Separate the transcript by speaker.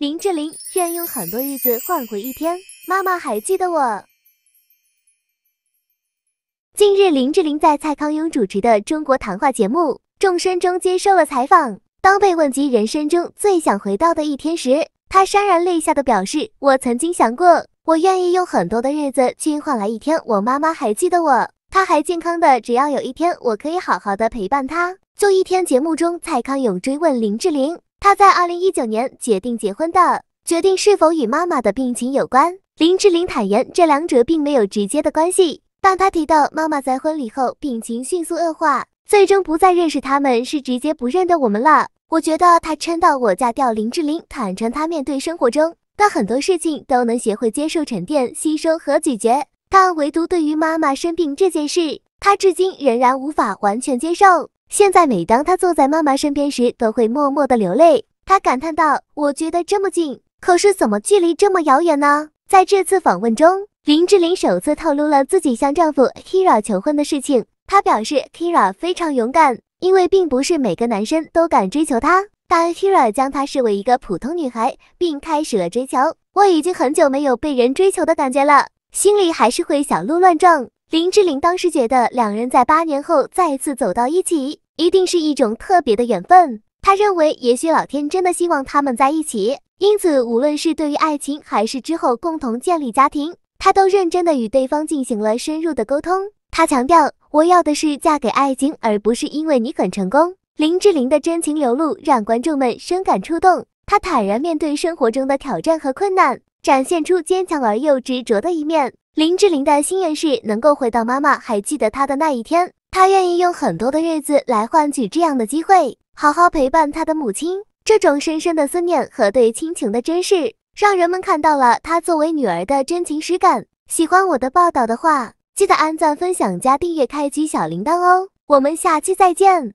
Speaker 1: 林志玲愿用很多日子换回一天，妈妈还记得我。近日，林志玲在蔡康永主持的《中国谈话》节目《众生》中接受了采访。当被问及人生中最想回到的一天时，她潸然泪下的表示：“我曾经想过，我愿意用很多的日子去换来一天，我妈妈还记得我，她还健康的，只要有一天我可以好好的陪伴她，就一天。”节目中，蔡康永追问林志玲。他在二零一九年决定结婚的决定是否与妈妈的病情有关？林志玲坦言，这两者并没有直接的关系，但他提到妈妈在婚礼后病情迅速恶化，最终不再认识他们是直接不认得我们了。我觉得他撑到我嫁掉林志玲，坦诚他面对生活中的很多事情都能学会接受、沉淀、吸收和咀嚼，但唯独对于妈妈生病这件事，他至今仍然无法完全接受。现在每当她坐在妈妈身边时，都会默默地流泪。她感叹道：“我觉得这么近，可是怎么距离这么遥远呢？”在这次访问中，林志玲首次透露了自己向丈夫 h i r a 求婚的事情。她表示，h i r a 非常勇敢，因为并不是每个男生都敢追求她。但 h i r a 将她视为一个普通女孩，并开始了追求。我已经很久没有被人追求的感觉了，心里还是会小鹿乱撞。林志玲当时觉得，两人在八年后再次走到一起，一定是一种特别的缘分。她认为，也许老天真的希望他们在一起。因此，无论是对于爱情，还是之后共同建立家庭，她都认真的与对方进行了深入的沟通。她强调：“我要的是嫁给爱情，而不是因为你很成功。”林志玲的真情流露让观众们深感触动。她坦然面对生活中的挑战和困难，展现出坚强而又执着的一面。林志玲的心愿是能够回到妈妈还记得她的那一天，她愿意用很多的日子来换取这样的机会，好好陪伴她的母亲。这种深深的思念和对亲情的珍视，让人们看到了她作为女儿的真情实感。喜欢我的报道的话，记得按赞、分享、加订阅、开启小铃铛哦！我们下期再见。